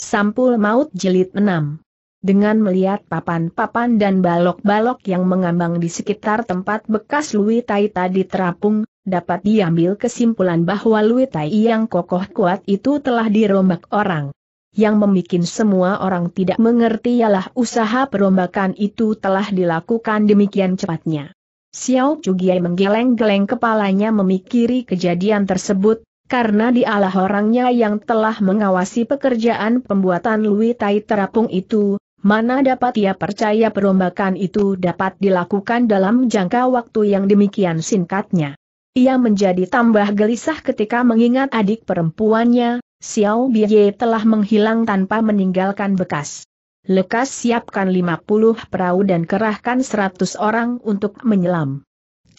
Sampul Maut Jilid 6 dengan melihat papan-papan dan balok-balok yang mengambang di sekitar tempat bekas Lui Tai tadi terapung, dapat diambil kesimpulan bahwa Lui Tai yang kokoh kuat itu telah dirombak orang. Yang membuat semua orang tidak mengerti ialah usaha perombakan itu telah dilakukan demikian cepatnya. Xiao Chugiai menggeleng-geleng kepalanya memikiri kejadian tersebut, karena dialah orangnya yang telah mengawasi pekerjaan pembuatan Lui Tai terapung itu, mana dapat ia percaya perombakan itu dapat dilakukan dalam jangka waktu yang demikian singkatnya. Ia menjadi tambah gelisah ketika mengingat adik perempuannya, Xiao Bie telah menghilang tanpa meninggalkan bekas. Lekas siapkan 50 perahu dan kerahkan 100 orang untuk menyelam.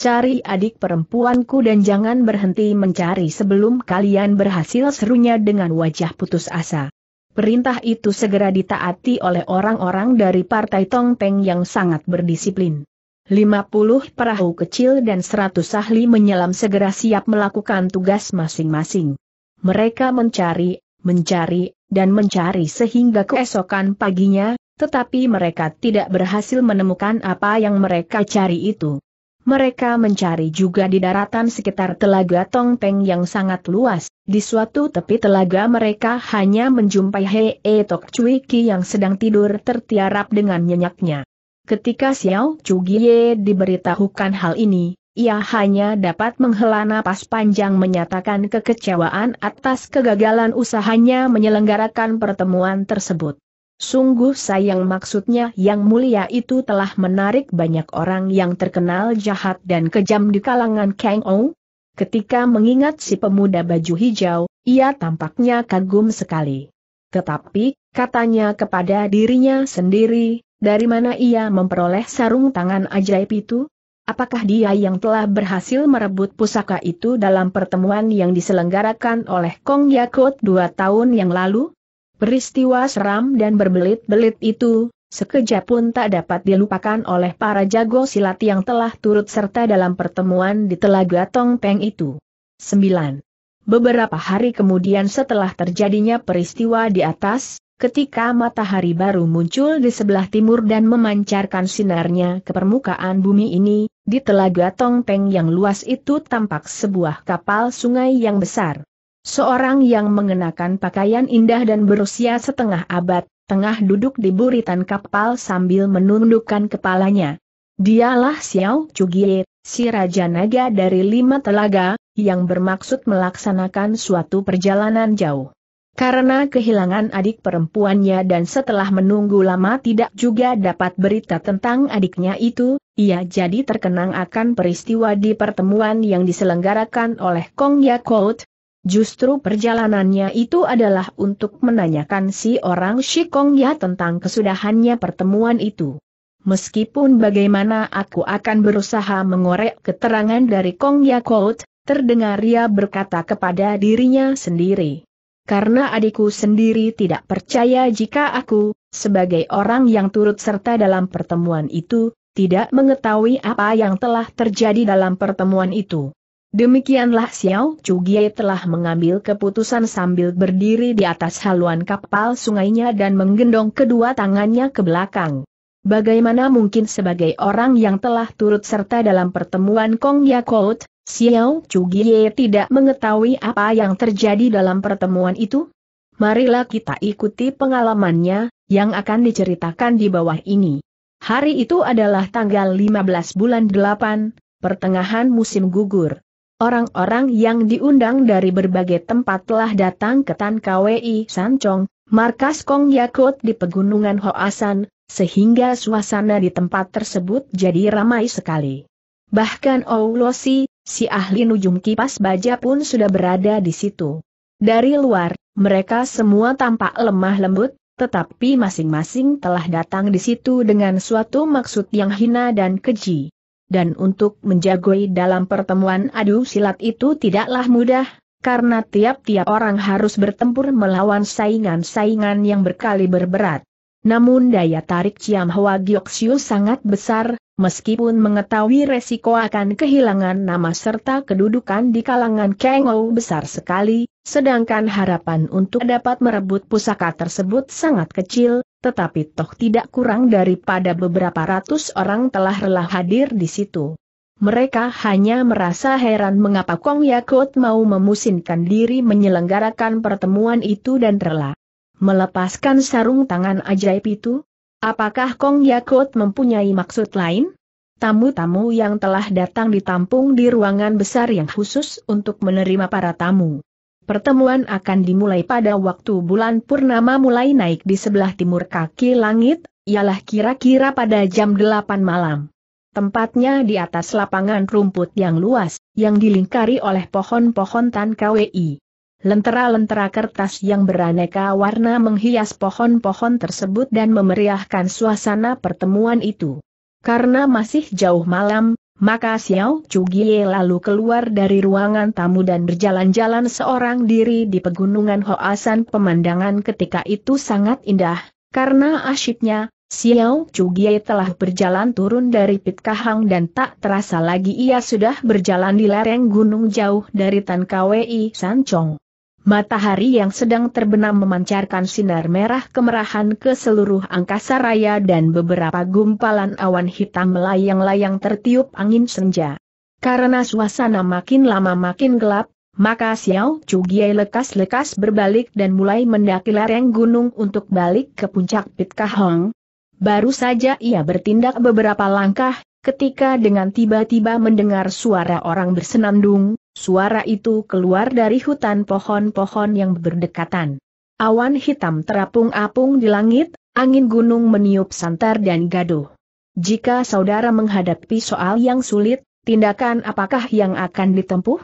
Cari adik perempuanku dan jangan berhenti mencari sebelum kalian berhasil serunya dengan wajah putus asa. Perintah itu segera ditaati oleh orang-orang dari partai Tong Teng yang sangat berdisiplin. 50 perahu kecil dan 100 ahli menyelam segera siap melakukan tugas masing-masing. Mereka mencari, mencari, dan mencari sehingga keesokan paginya, tetapi mereka tidak berhasil menemukan apa yang mereka cari itu. Mereka mencari juga di daratan sekitar telaga Tongpeng yang sangat luas. Di suatu tepi telaga mereka hanya menjumpai Hei e Tok Cui Ki yang sedang tidur tertiarap dengan nyenyaknya. Ketika Xiao Chu Gie diberitahukan hal ini, ia hanya dapat menghela napas panjang menyatakan kekecewaan atas kegagalan usahanya menyelenggarakan pertemuan tersebut. Sungguh sayang maksudnya yang mulia itu telah menarik banyak orang yang terkenal jahat dan kejam di kalangan Kang Ong. Ketika mengingat si pemuda baju hijau, ia tampaknya kagum sekali. Tetapi, katanya kepada dirinya sendiri, dari mana ia memperoleh sarung tangan ajaib itu? Apakah dia yang telah berhasil merebut pusaka itu dalam pertemuan yang diselenggarakan oleh Kong Yakut dua tahun yang lalu? Peristiwa seram dan berbelit-belit itu, sekejap pun tak dapat dilupakan oleh para jago silat yang telah turut serta dalam pertemuan di Telaga Tong Peng itu. 9. Beberapa hari kemudian setelah terjadinya peristiwa di atas, ketika matahari baru muncul di sebelah timur dan memancarkan sinarnya ke permukaan bumi ini, di Telaga Tong Peng yang luas itu tampak sebuah kapal sungai yang besar. Seorang yang mengenakan pakaian indah dan berusia setengah abad, tengah duduk di buritan kapal sambil menundukkan kepalanya. Dialah Xiao Chugie, si Raja Naga dari Lima Telaga, yang bermaksud melaksanakan suatu perjalanan jauh. Karena kehilangan adik perempuannya dan setelah menunggu lama tidak juga dapat berita tentang adiknya itu, ia jadi terkenang akan peristiwa di pertemuan yang diselenggarakan oleh Kong Yakout, Justru perjalanannya itu adalah untuk menanyakan si orang Shikong ya tentang kesudahannya pertemuan itu. Meskipun bagaimana aku akan berusaha mengorek keterangan dari Kong Yakult, terdengar ia berkata kepada dirinya sendiri. Karena adikku sendiri tidak percaya jika aku, sebagai orang yang turut serta dalam pertemuan itu, tidak mengetahui apa yang telah terjadi dalam pertemuan itu. Demikianlah Xiao Gie telah mengambil keputusan sambil berdiri di atas haluan kapal sungainya dan menggendong kedua tangannya ke belakang. Bagaimana mungkin sebagai orang yang telah turut serta dalam pertemuan Kong Yakout, Xiao Gie tidak mengetahui apa yang terjadi dalam pertemuan itu? Marilah kita ikuti pengalamannya, yang akan diceritakan di bawah ini. Hari itu adalah tanggal 15 bulan 8, pertengahan musim gugur. Orang-orang yang diundang dari berbagai tempat telah datang ke Tan KWI Sancong, markas Kong Yakut di Pegunungan Hoasan, sehingga suasana di tempat tersebut jadi ramai sekali. Bahkan Oulosi, si ahli nujum kipas baja pun sudah berada di situ. Dari luar, mereka semua tampak lemah lembut, tetapi masing-masing telah datang di situ dengan suatu maksud yang hina dan keji dan untuk menjagoi dalam pertemuan adu silat itu tidaklah mudah, karena tiap-tiap orang harus bertempur melawan saingan-saingan yang berkali berberat. Namun daya tarik Ciam Hoa Gyoksiu sangat besar, meskipun mengetahui resiko akan kehilangan nama serta kedudukan di kalangan Kengou besar sekali, sedangkan harapan untuk dapat merebut pusaka tersebut sangat kecil, tetapi toh tidak kurang daripada beberapa ratus orang telah rela hadir di situ. Mereka hanya merasa heran mengapa Kong Yakut mau memusinkan diri menyelenggarakan pertemuan itu dan rela melepaskan sarung tangan ajaib itu. Apakah Kong Yakut mempunyai maksud lain? Tamu-tamu yang telah datang ditampung di ruangan besar yang khusus untuk menerima para tamu. Pertemuan akan dimulai pada waktu bulan purnama mulai naik di sebelah timur kaki langit, ialah kira-kira pada jam 8 malam. Tempatnya di atas lapangan rumput yang luas, yang dilingkari oleh pohon-pohon tan KWI. Lentera-lentera kertas yang beraneka warna menghias pohon-pohon tersebut dan memeriahkan suasana pertemuan itu. Karena masih jauh malam, maka Xiao Chugie lalu keluar dari ruangan tamu dan berjalan-jalan seorang diri di pegunungan Hoasan pemandangan ketika itu sangat indah, karena asyiknya, Xiao Chugie telah berjalan turun dari Pit Kahang dan tak terasa lagi ia sudah berjalan di lereng gunung jauh dari Tan Kwei Sanchong. Matahari yang sedang terbenam memancarkan sinar merah kemerahan ke seluruh angkasa raya dan beberapa gumpalan awan hitam melayang-layang tertiup angin senja. Karena suasana makin lama makin gelap, maka Xiao Chugie lekas-lekas berbalik dan mulai mendaki lereng gunung untuk balik ke puncak Pit Pitkahong. Baru saja ia bertindak beberapa langkah, ketika dengan tiba-tiba mendengar suara orang bersenandung, Suara itu keluar dari hutan pohon-pohon yang berdekatan. Awan hitam terapung-apung di langit, angin gunung meniup santar dan gaduh. Jika saudara menghadapi soal yang sulit, tindakan apakah yang akan ditempuh?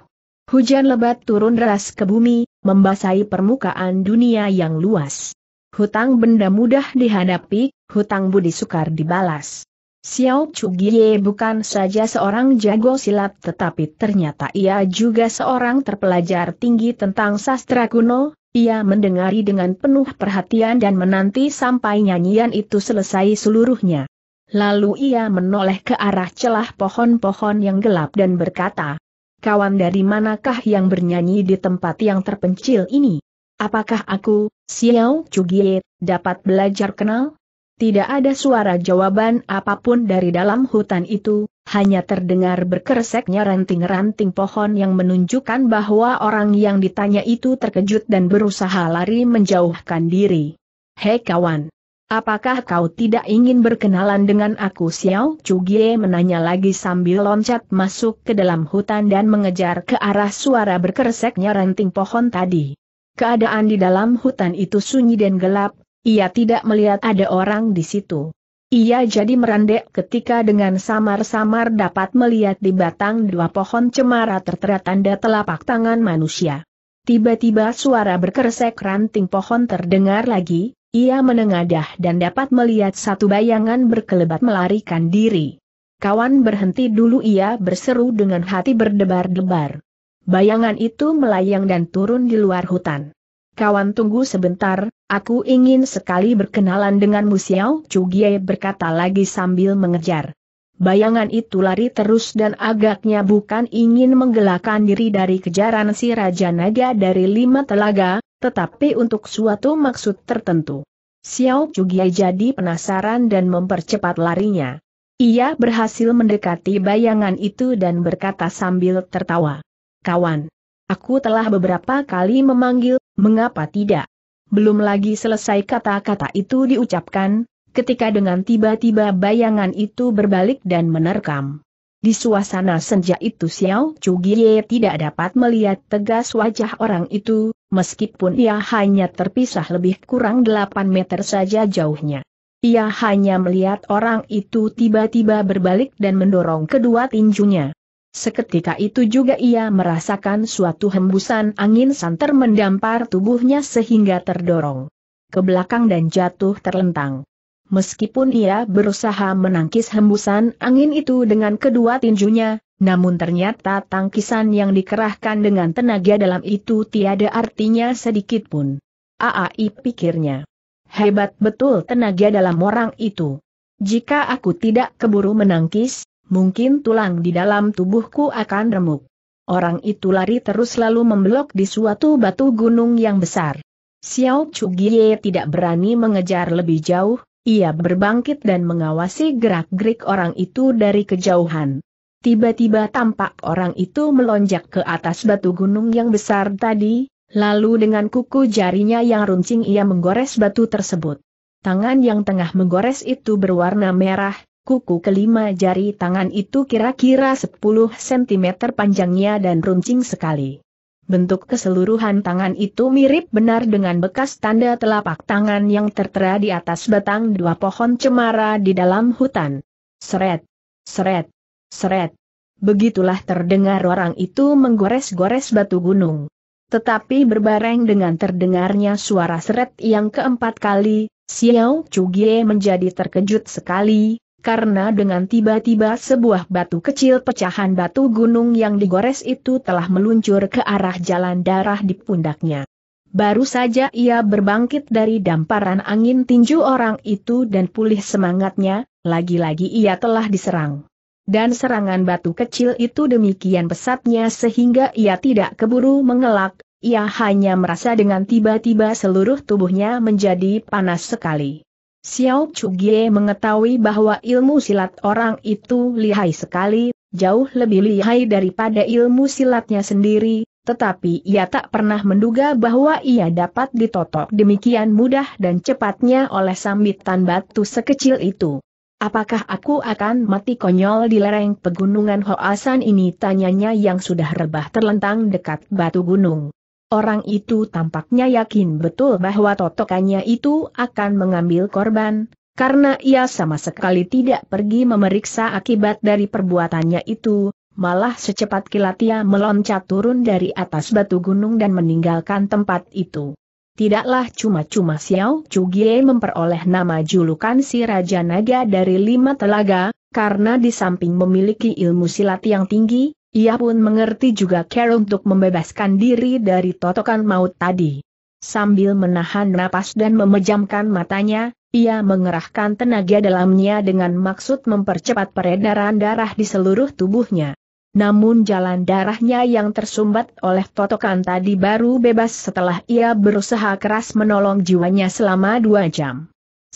Hujan lebat turun deras ke bumi, membasahi permukaan dunia yang luas. Hutang benda mudah dihadapi, hutang budi sukar dibalas. Xiao Chugie bukan saja seorang jago silat tetapi ternyata ia juga seorang terpelajar tinggi tentang sastra kuno, ia mendengari dengan penuh perhatian dan menanti sampai nyanyian itu selesai seluruhnya. Lalu ia menoleh ke arah celah pohon-pohon yang gelap dan berkata, Kawan dari manakah yang bernyanyi di tempat yang terpencil ini? Apakah aku, Xiao Chugie, dapat belajar kenal? Tidak ada suara jawaban apapun dari dalam hutan itu, hanya terdengar berkereseknya ranting-ranting pohon yang menunjukkan bahwa orang yang ditanya itu terkejut dan berusaha lari menjauhkan diri. Hei kawan! Apakah kau tidak ingin berkenalan dengan aku Xiao Chugie menanya lagi sambil loncat masuk ke dalam hutan dan mengejar ke arah suara berkereseknya ranting pohon tadi. Keadaan di dalam hutan itu sunyi dan gelap, ia tidak melihat ada orang di situ. Ia jadi merandek ketika dengan samar-samar dapat melihat di batang dua pohon cemara tertera tanda telapak tangan manusia. Tiba-tiba suara berkeresek ranting pohon terdengar lagi, ia menengadah dan dapat melihat satu bayangan berkelebat melarikan diri. Kawan berhenti dulu ia berseru dengan hati berdebar-debar. Bayangan itu melayang dan turun di luar hutan. Kawan tunggu sebentar, Aku ingin sekali berkenalan denganmu Xiao Chugie berkata lagi sambil mengejar. Bayangan itu lari terus dan agaknya bukan ingin menggelakkan diri dari kejaran si Raja Naga dari lima telaga, tetapi untuk suatu maksud tertentu. Xiao Chugie jadi penasaran dan mempercepat larinya. Ia berhasil mendekati bayangan itu dan berkata sambil tertawa. Kawan, aku telah beberapa kali memanggil, mengapa tidak? belum lagi selesai kata-kata itu diucapkan, ketika dengan tiba-tiba bayangan itu berbalik dan menerkam. Di suasana senja itu Xiao Chu Gie tidak dapat melihat tegas wajah orang itu, meskipun ia hanya terpisah lebih kurang 8 meter saja jauhnya. Ia hanya melihat orang itu tiba-tiba berbalik dan mendorong kedua tinjunya. Seketika itu juga ia merasakan suatu hembusan angin santer mendampar tubuhnya sehingga terdorong ke belakang dan jatuh terlentang. Meskipun ia berusaha menangkis hembusan angin itu dengan kedua tinjunya, namun ternyata tangkisan yang dikerahkan dengan tenaga dalam itu tiada artinya sedikit pun. Aai pikirnya. Hebat betul tenaga dalam orang itu. Jika aku tidak keburu menangkis, mungkin tulang di dalam tubuhku akan remuk. Orang itu lari terus lalu membelok di suatu batu gunung yang besar. Xiao Chugie tidak berani mengejar lebih jauh, ia berbangkit dan mengawasi gerak-gerik orang itu dari kejauhan. Tiba-tiba tampak orang itu melonjak ke atas batu gunung yang besar tadi, lalu dengan kuku jarinya yang runcing ia menggores batu tersebut. Tangan yang tengah menggores itu berwarna merah, Kuku kelima jari tangan itu kira-kira 10 cm panjangnya dan runcing sekali. Bentuk keseluruhan tangan itu mirip benar dengan bekas tanda telapak tangan yang tertera di atas batang dua pohon cemara di dalam hutan. Seret, seret, seret. Begitulah terdengar orang itu menggores-gores batu gunung. Tetapi berbareng dengan terdengarnya suara seret yang keempat kali, Xiao Ge menjadi terkejut sekali, karena dengan tiba-tiba sebuah batu kecil pecahan batu gunung yang digores itu telah meluncur ke arah jalan darah di pundaknya. Baru saja ia berbangkit dari damparan angin tinju orang itu dan pulih semangatnya, lagi-lagi ia telah diserang. Dan serangan batu kecil itu demikian pesatnya sehingga ia tidak keburu mengelak, ia hanya merasa dengan tiba-tiba seluruh tubuhnya menjadi panas sekali. Xiao Chugie mengetahui bahwa ilmu silat orang itu lihai sekali, jauh lebih lihai daripada ilmu silatnya sendiri, tetapi ia tak pernah menduga bahwa ia dapat ditotok demikian mudah dan cepatnya oleh sambitan batu sekecil itu. Apakah aku akan mati konyol di lereng pegunungan Hoasan ini? Tanyanya yang sudah rebah terlentang dekat batu gunung. Orang itu tampaknya yakin betul bahwa totokannya itu akan mengambil korban, karena ia sama sekali tidak pergi memeriksa akibat dari perbuatannya itu, malah secepat kilat ia meloncat turun dari atas batu gunung dan meninggalkan tempat itu. Tidaklah cuma-cuma Xiao Chugie memperoleh nama julukan si Raja Naga dari lima telaga, karena di samping memiliki ilmu silat yang tinggi, ia pun mengerti juga care untuk membebaskan diri dari totokan maut tadi. Sambil menahan napas dan memejamkan matanya, ia mengerahkan tenaga dalamnya dengan maksud mempercepat peredaran darah di seluruh tubuhnya. Namun jalan darahnya yang tersumbat oleh totokan tadi baru bebas setelah ia berusaha keras menolong jiwanya selama dua jam.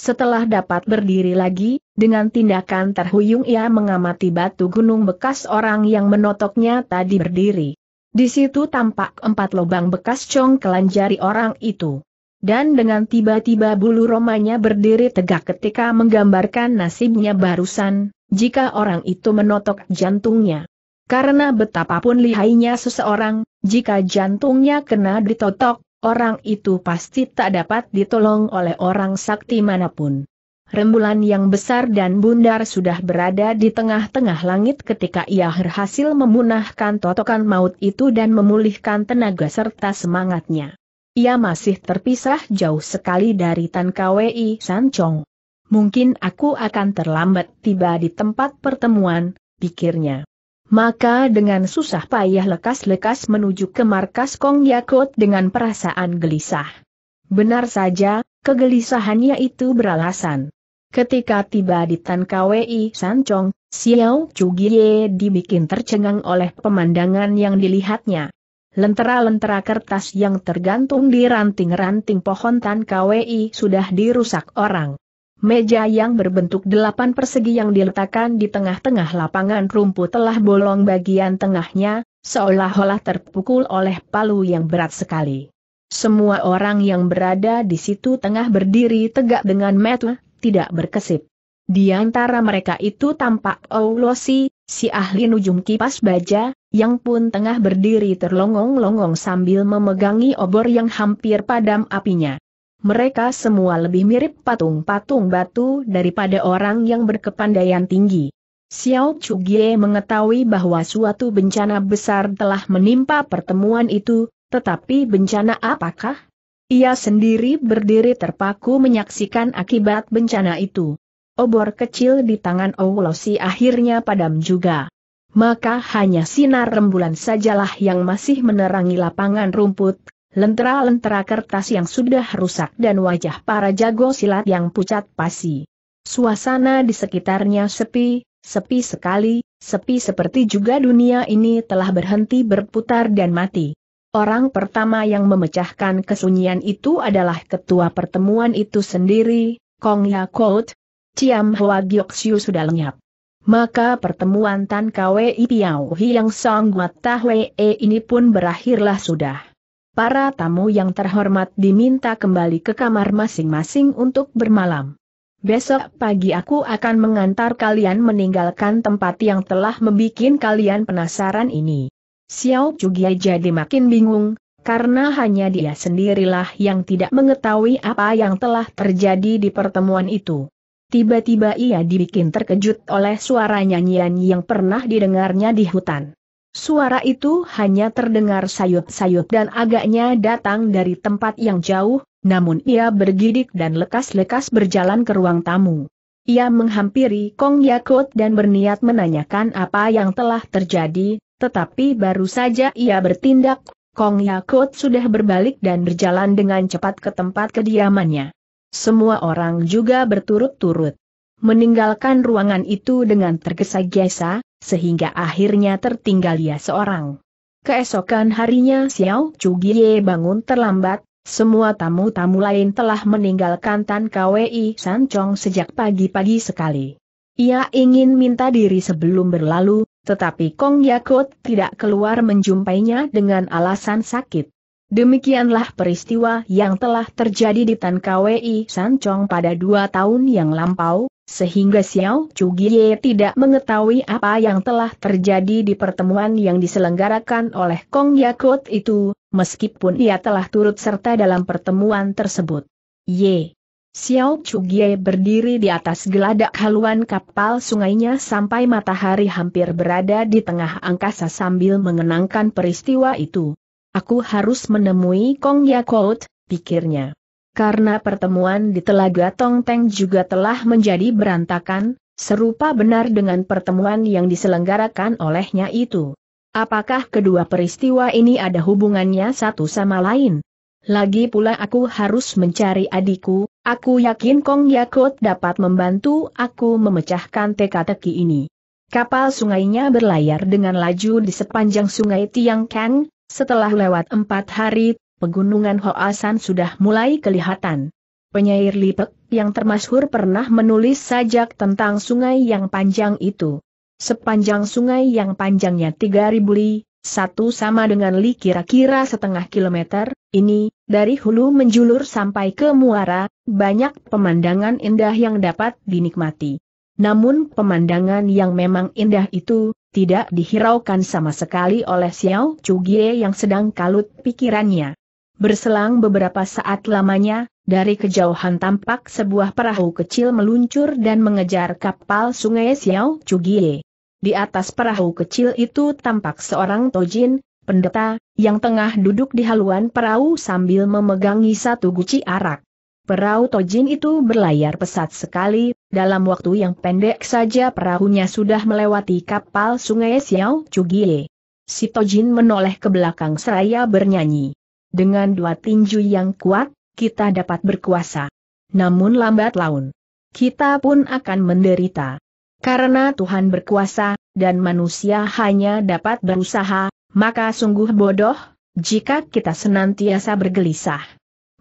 Setelah dapat berdiri lagi, dengan tindakan terhuyung ia mengamati batu gunung bekas orang yang menotoknya tadi berdiri. Di situ tampak empat lubang bekas cong kelanjari orang itu. Dan dengan tiba-tiba bulu romanya berdiri tegak ketika menggambarkan nasibnya barusan, jika orang itu menotok jantungnya. Karena betapapun lihainya seseorang, jika jantungnya kena ditotok, Orang itu pasti tak dapat ditolong oleh orang sakti manapun. Rembulan yang besar dan bundar sudah berada di tengah-tengah langit ketika ia berhasil memunahkan totokan maut itu dan memulihkan tenaga serta semangatnya. Ia masih terpisah jauh sekali dari Tan KWI Sancong. Mungkin aku akan terlambat tiba di tempat pertemuan, pikirnya maka dengan susah payah lekas-lekas menuju ke markas Kong Yakut dengan perasaan gelisah. Benar saja, kegelisahannya itu beralasan. Ketika tiba di Tan KWI Sancong, Xiao Gie dibikin tercengang oleh pemandangan yang dilihatnya. Lentera-lentera kertas yang tergantung di ranting-ranting pohon Tan KWI sudah dirusak orang. Meja yang berbentuk delapan persegi yang diletakkan di tengah-tengah lapangan rumput telah bolong bagian tengahnya, seolah-olah terpukul oleh palu yang berat sekali. Semua orang yang berada di situ tengah berdiri tegak dengan metua, tidak berkesip. Di antara mereka itu tampak Oulosi, si ahli nujum kipas baja, yang pun tengah berdiri terlongong-longong sambil memegangi obor yang hampir padam apinya mereka semua lebih mirip patung-patung batu daripada orang yang berkepandaian tinggi. Xiao Chugie mengetahui bahwa suatu bencana besar telah menimpa pertemuan itu, tetapi bencana apakah? Ia sendiri berdiri terpaku menyaksikan akibat bencana itu. Obor kecil di tangan Owlosi akhirnya padam juga. Maka hanya sinar rembulan sajalah yang masih menerangi lapangan rumput, lentera-lentera kertas yang sudah rusak dan wajah para jago silat yang pucat pasi. Suasana di sekitarnya sepi, sepi sekali, sepi seperti juga dunia ini telah berhenti berputar dan mati. Orang pertama yang memecahkan kesunyian itu adalah ketua pertemuan itu sendiri, Kong Ya Kout. Ciam Hwa Giok sudah lenyap. Maka pertemuan Tan Kwei Piao Hiang Song Ta Tahwe e ini pun berakhirlah sudah para tamu yang terhormat diminta kembali ke kamar masing-masing untuk bermalam. Besok pagi aku akan mengantar kalian meninggalkan tempat yang telah membuat kalian penasaran ini. Xiao Chugia jadi makin bingung, karena hanya dia sendirilah yang tidak mengetahui apa yang telah terjadi di pertemuan itu. Tiba-tiba ia dibikin terkejut oleh suara nyanyian yang pernah didengarnya di hutan. Suara itu hanya terdengar sayup-sayup dan agaknya datang dari tempat yang jauh, namun ia bergidik dan lekas-lekas berjalan ke ruang tamu. Ia menghampiri Kong Yakut dan berniat menanyakan apa yang telah terjadi, tetapi baru saja ia bertindak, Kong Yakut sudah berbalik dan berjalan dengan cepat ke tempat kediamannya. Semua orang juga berturut-turut meninggalkan ruangan itu dengan tergesa-gesa, sehingga akhirnya tertinggal ia seorang. Keesokan harinya Xiao Chugie bangun terlambat, semua tamu-tamu lain telah meninggalkan Tan KWI San Chong sejak pagi-pagi sekali. Ia ingin minta diri sebelum berlalu, tetapi Kong Yakut tidak keluar menjumpainya dengan alasan sakit. Demikianlah peristiwa yang telah terjadi di Tan KWI Sancong pada dua tahun yang lampau, sehingga Xiao Chu Gie tidak mengetahui apa yang telah terjadi di pertemuan yang diselenggarakan oleh Kong Yakut itu, meskipun ia telah turut serta dalam pertemuan tersebut. Ye. Xiao Chu Gie berdiri di atas geladak haluan kapal sungainya sampai matahari hampir berada di tengah angkasa sambil mengenangkan peristiwa itu. Aku harus menemui Kong Yakut, pikirnya. Karena pertemuan di Telaga Tongteng juga telah menjadi berantakan, serupa benar dengan pertemuan yang diselenggarakan olehnya itu. Apakah kedua peristiwa ini ada hubungannya satu sama lain? Lagi pula aku harus mencari adikku, aku yakin Kong Yakut dapat membantu aku memecahkan teka-teki ini. Kapal sungainya berlayar dengan laju di sepanjang sungai Tiang Kang, setelah lewat empat hari, pegunungan Hoasan sudah mulai kelihatan. Penyair Lipek yang termasyhur pernah menulis sajak tentang sungai yang panjang itu. Sepanjang sungai yang panjangnya 3000 li, satu sama dengan li kira-kira setengah kilometer, ini, dari hulu menjulur sampai ke muara, banyak pemandangan indah yang dapat dinikmati. Namun pemandangan yang memang indah itu, tidak dihiraukan sama sekali oleh Xiao Chugie yang sedang kalut pikirannya. Berselang beberapa saat lamanya, dari kejauhan tampak sebuah perahu kecil meluncur dan mengejar kapal sungai Xiao Chugie. Di atas perahu kecil itu tampak seorang tojin, pendeta, yang tengah duduk di haluan perahu sambil memegangi satu guci arak. Perahu tojin itu berlayar pesat sekali, dalam waktu yang pendek saja perahunya sudah melewati kapal sungai Xiao Chugie. Si tojin menoleh ke belakang seraya bernyanyi. Dengan dua tinju yang kuat, kita dapat berkuasa. Namun lambat laun, kita pun akan menderita. Karena Tuhan berkuasa, dan manusia hanya dapat berusaha, maka sungguh bodoh, jika kita senantiasa bergelisah.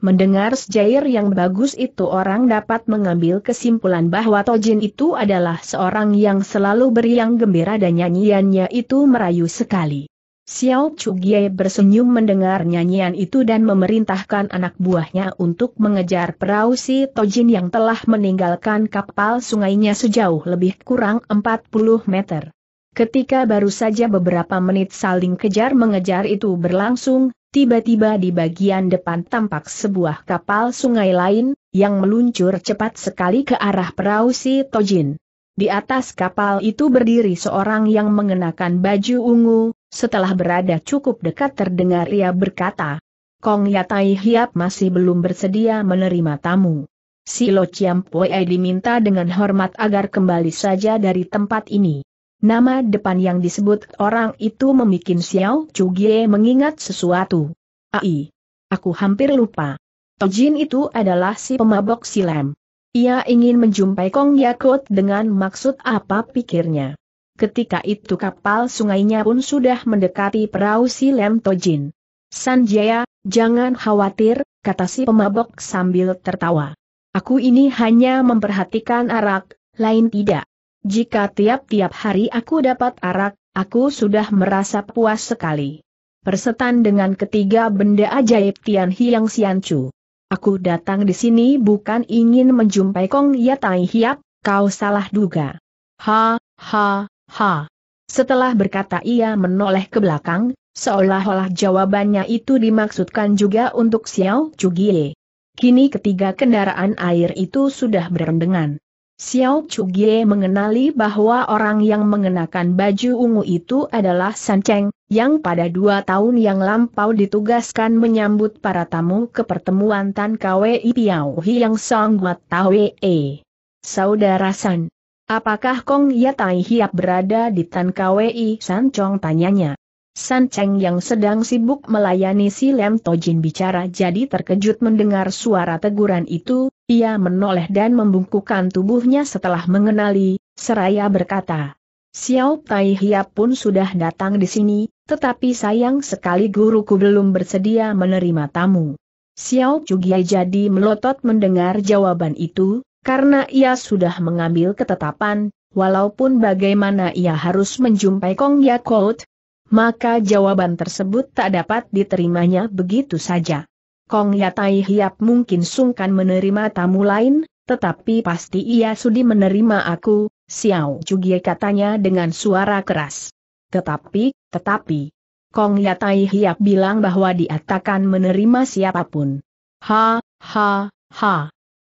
Mendengar sejair yang bagus itu orang dapat mengambil kesimpulan bahwa Tojin itu adalah seorang yang selalu beriang gembira dan nyanyiannya itu merayu sekali. Xiao Chugye bersenyum mendengar nyanyian itu dan memerintahkan anak buahnya untuk mengejar perahu si Tojin yang telah meninggalkan kapal sungainya sejauh lebih kurang 40 meter. Ketika baru saja beberapa menit saling kejar-mengejar itu berlangsung, tiba-tiba di bagian depan tampak sebuah kapal sungai lain, yang meluncur cepat sekali ke arah perahu si Tojin. Di atas kapal itu berdiri seorang yang mengenakan baju ungu, setelah berada cukup dekat terdengar ia berkata, Kong Yatai Hiap masih belum bersedia menerima tamu. Si Lo Chiam Pue diminta dengan hormat agar kembali saja dari tempat ini. Nama depan yang disebut orang itu memikin Xiao Chu Gie mengingat sesuatu. Ai, aku hampir lupa. Tojin itu adalah si pemabok silam. Ia ingin menjumpai Kong Yakut dengan maksud apa pikirnya. Ketika itu kapal sungainya pun sudah mendekati perahu si Lem Tojin. Sanjaya, jangan khawatir, kata si pemabok sambil tertawa. Aku ini hanya memperhatikan arak, lain tidak. Jika tiap-tiap hari aku dapat arak, aku sudah merasa puas sekali. Persetan dengan ketiga benda ajaib Tian Hiang Siancu. Aku datang di sini bukan ingin menjumpai Kong Ya Hiap, kau salah duga. Ha, ha, Ha! Setelah berkata ia menoleh ke belakang, seolah-olah jawabannya itu dimaksudkan juga untuk Xiao Chugie. Kini ketiga kendaraan air itu sudah berendengan. Xiao Chugie mengenali bahwa orang yang mengenakan baju ungu itu adalah San Cheng, yang pada dua tahun yang lampau ditugaskan menyambut para tamu ke pertemuan Tan Kwei Piao Hiang Song Wat Tawe E. Saudara San, Apakah Kong Yatai Hiap berada di Tan Kwei San Chong tanyanya. San Cheng yang sedang sibuk melayani si Lem Tojin bicara jadi terkejut mendengar suara teguran itu, ia menoleh dan membungkukkan tubuhnya setelah mengenali, seraya berkata. Xiao Tai Hiap pun sudah datang di sini, tetapi sayang sekali guruku belum bersedia menerima tamu. Xiao Chugiai jadi melotot mendengar jawaban itu, karena ia sudah mengambil ketetapan, walaupun bagaimana ia harus menjumpai Kong Yakult, maka jawaban tersebut tak dapat diterimanya begitu saja. Kong Yatai Hiap mungkin sungkan menerima tamu lain, tetapi pasti ia sudi menerima aku, Xiao Jugie katanya dengan suara keras. Tetapi, tetapi, Kong Yatai Hiap bilang bahwa dia takkan menerima siapapun. Ha, ha, ha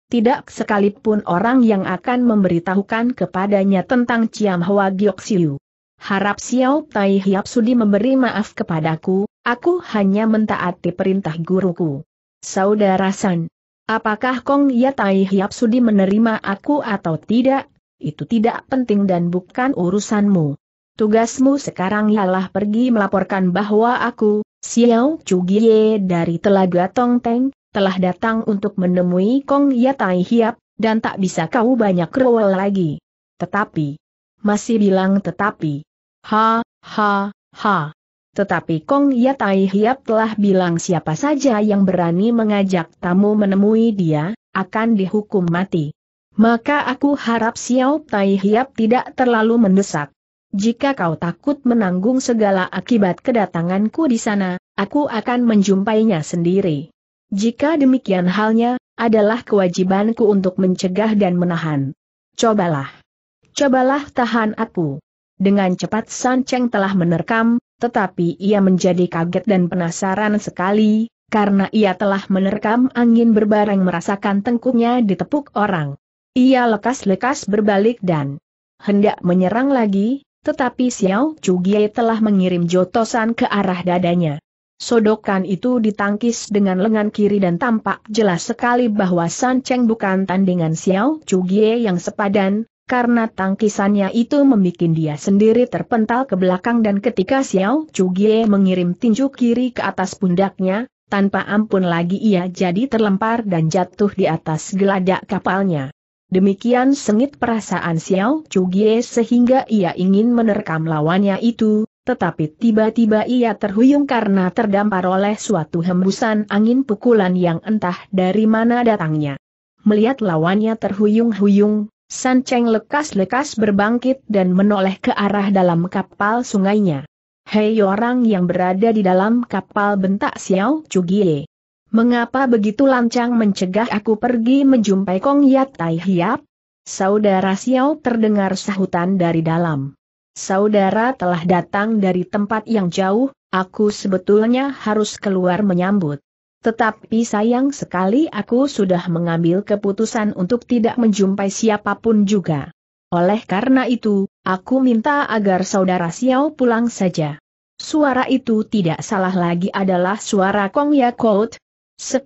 tidak sekalipun orang yang akan memberitahukan kepadanya tentang Ciam Hwa Giok Siu. Harap Xiao Tai Hiap Sudi memberi maaf kepadaku, aku hanya mentaati perintah guruku. Saudara San, apakah Kong Ya Tai Hiap Sudi menerima aku atau tidak? Itu tidak penting dan bukan urusanmu. Tugasmu sekarang ialah pergi melaporkan bahwa aku, Xiao Cugie dari Telaga Tongteng, telah datang untuk menemui Kong Yatai Hiap, dan tak bisa kau banyak rewel lagi. Tetapi, masih bilang tetapi. Ha, ha, ha. Tetapi Kong Yatai Hiap telah bilang siapa saja yang berani mengajak tamu menemui dia, akan dihukum mati. Maka aku harap Xiao Tai Hiap tidak terlalu mendesak. Jika kau takut menanggung segala akibat kedatanganku di sana, aku akan menjumpainya sendiri. Jika demikian halnya, adalah kewajibanku untuk mencegah dan menahan. Cobalah. Cobalah tahan aku. Dengan cepat Sanceng telah menerkam, tetapi ia menjadi kaget dan penasaran sekali, karena ia telah menerkam angin berbareng merasakan tengkuknya ditepuk orang. Ia lekas-lekas berbalik dan hendak menyerang lagi, tetapi Xiao Gie telah mengirim jotosan ke arah dadanya. Sodokan itu ditangkis dengan lengan kiri dan tampak jelas sekali bahwa San Cheng bukan tandingan Xiao Chugie yang sepadan, karena tangkisannya itu membuat dia sendiri terpental ke belakang dan ketika Xiao Chugie mengirim tinju kiri ke atas pundaknya, tanpa ampun lagi ia jadi terlempar dan jatuh di atas geladak kapalnya. Demikian sengit perasaan Xiao Chugie sehingga ia ingin menerkam lawannya itu, tetapi tiba-tiba ia terhuyung karena terdampar oleh suatu hembusan angin pukulan yang entah dari mana datangnya. Melihat lawannya terhuyung-huyung, San Cheng lekas-lekas berbangkit dan menoleh ke arah dalam kapal sungainya. Hei orang yang berada di dalam kapal bentak Xiao Chugie. Mengapa begitu lancang mencegah aku pergi menjumpai Kong Yat Tai Hiap? Saudara Xiao terdengar sahutan dari dalam saudara telah datang dari tempat yang jauh, aku sebetulnya harus keluar menyambut. Tetapi sayang sekali aku sudah mengambil keputusan untuk tidak menjumpai siapapun juga. Oleh karena itu, aku minta agar saudara Xiao pulang saja. Suara itu tidak salah lagi adalah suara Kong Ya Kout. 10.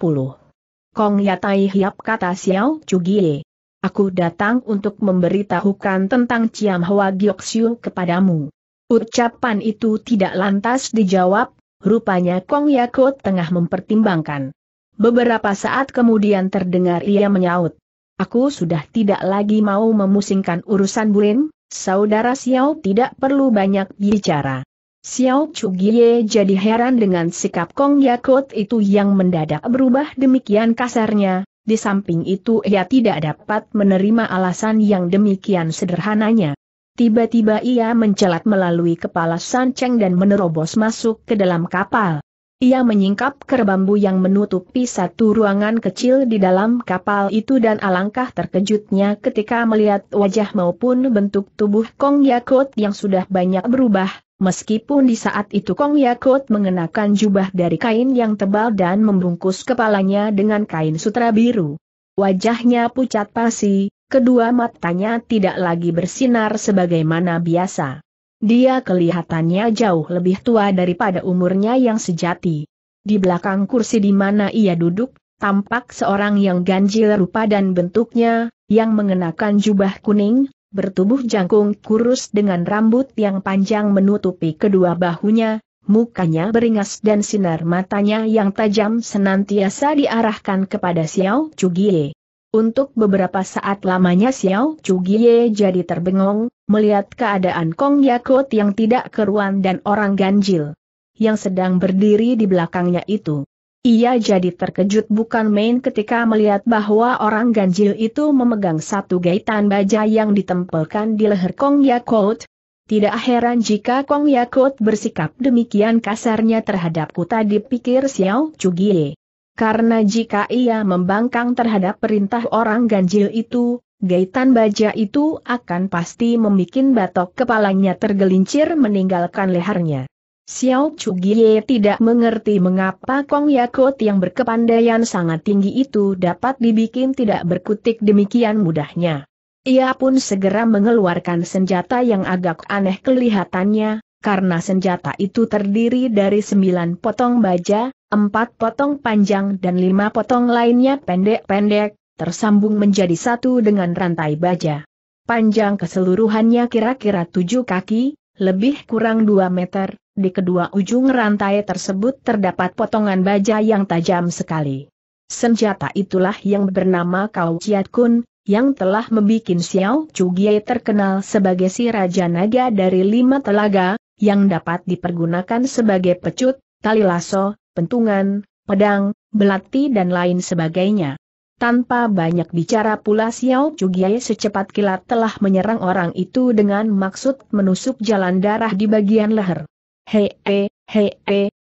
Kong Ya Tai Hiap kata Xiao Cugie aku datang untuk memberitahukan tentang Ciam Hwa Gyoksiu kepadamu. Ucapan itu tidak lantas dijawab, rupanya Kong Yakut tengah mempertimbangkan. Beberapa saat kemudian terdengar ia menyaut. Aku sudah tidak lagi mau memusingkan urusan Bulin, saudara Xiao tidak perlu banyak bicara. Xiao Chugie jadi heran dengan sikap Kong Yakut itu yang mendadak berubah demikian kasarnya, di samping itu ia tidak dapat menerima alasan yang demikian sederhananya. Tiba-tiba ia mencelat melalui kepala Sanceng dan menerobos masuk ke dalam kapal. Ia menyingkap kerbambu yang menutupi satu ruangan kecil di dalam kapal itu dan alangkah terkejutnya ketika melihat wajah maupun bentuk tubuh Kong Yakut yang sudah banyak berubah, Meskipun di saat itu Kong Yakut mengenakan jubah dari kain yang tebal dan membungkus kepalanya dengan kain sutra biru. Wajahnya pucat pasi, kedua matanya tidak lagi bersinar sebagaimana biasa. Dia kelihatannya jauh lebih tua daripada umurnya yang sejati. Di belakang kursi di mana ia duduk, tampak seorang yang ganjil rupa dan bentuknya, yang mengenakan jubah kuning, bertubuh jangkung kurus dengan rambut yang panjang menutupi kedua bahunya, mukanya beringas dan sinar matanya yang tajam senantiasa diarahkan kepada Xiao Chugie. Untuk beberapa saat lamanya Xiao Chugie jadi terbengong, melihat keadaan Kong Yakut yang tidak keruan dan orang ganjil yang sedang berdiri di belakangnya itu. Ia jadi terkejut bukan main ketika melihat bahwa orang ganjil itu memegang satu gaitan baja yang ditempelkan di leher Kong Yakut. Tidak heran jika Kong Yakut bersikap demikian kasarnya terhadapku tadi pikir Xiao Chugie. Karena jika ia membangkang terhadap perintah orang ganjil itu, gaitan baja itu akan pasti membuat batok kepalanya tergelincir meninggalkan lehernya. Xiao Chugie tidak mengerti mengapa Kong Yakut yang berkepandaian sangat tinggi itu dapat dibikin tidak berkutik demikian mudahnya. Ia pun segera mengeluarkan senjata yang agak aneh kelihatannya, karena senjata itu terdiri dari sembilan potong baja, empat potong panjang dan lima potong lainnya pendek-pendek, tersambung menjadi satu dengan rantai baja. Panjang keseluruhannya kira-kira tujuh kaki, lebih kurang 2 meter, di kedua ujung rantai tersebut terdapat potongan baja yang tajam sekali. Senjata itulah yang bernama Kau Chiat Kun, yang telah membuat Xiao Chugie terkenal sebagai si Raja Naga dari lima telaga, yang dapat dipergunakan sebagai pecut, tali lasso, pentungan, pedang, belati dan lain sebagainya. Tanpa banyak bicara pula Xiao Chugie secepat kilat telah menyerang orang itu dengan maksud menusuk jalan darah di bagian leher. Hei, hei, hei,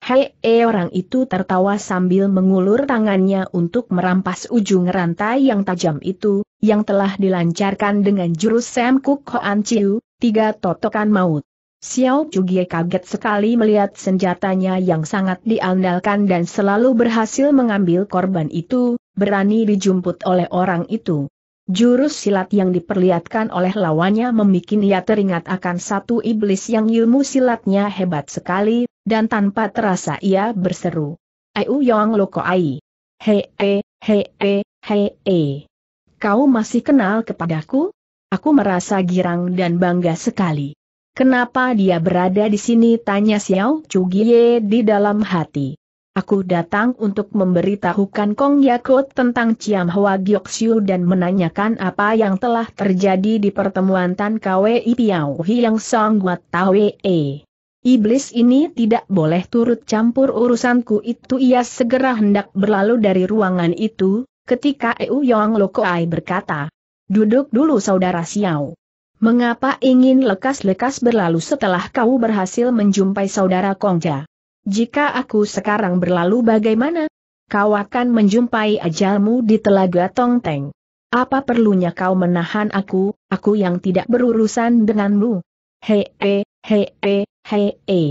hei, he, orang itu tertawa sambil mengulur tangannya untuk merampas ujung rantai yang tajam itu, yang telah dilancarkan dengan jurus Sam Cook Hoan Chiu, tiga totokan maut. Xiao Chugie kaget sekali melihat senjatanya yang sangat diandalkan dan selalu berhasil mengambil korban itu, berani dijumput oleh orang itu. Jurus silat yang diperlihatkan oleh lawannya membuat ia teringat akan satu iblis yang ilmu silatnya hebat sekali, dan tanpa terasa ia berseru. Ayu Yong Loko Ai. Hei, e, hei, e, hei, hei, hei. Kau masih kenal kepadaku? Aku merasa girang dan bangga sekali. Kenapa dia berada di sini? Tanya Xiao Chu Gie di dalam hati. Aku datang untuk memberitahukan Kong Yakut tentang Ciam Hwa Giok dan menanyakan apa yang telah terjadi di pertemuan Tan Kwei Piao Hiang Song Wat Tawe Iblis ini tidak boleh turut campur urusanku itu ia segera hendak berlalu dari ruangan itu, ketika Eu Yong Ai berkata, Duduk dulu saudara Xiao. Mengapa ingin lekas-lekas berlalu setelah kau berhasil menjumpai saudara Kongja? Jika aku sekarang berlalu bagaimana? Kau akan menjumpai ajalmu di telaga Tongteng. Apa perlunya kau menahan aku, aku yang tidak berurusan denganmu? Hei, hei, hei, hei, hei.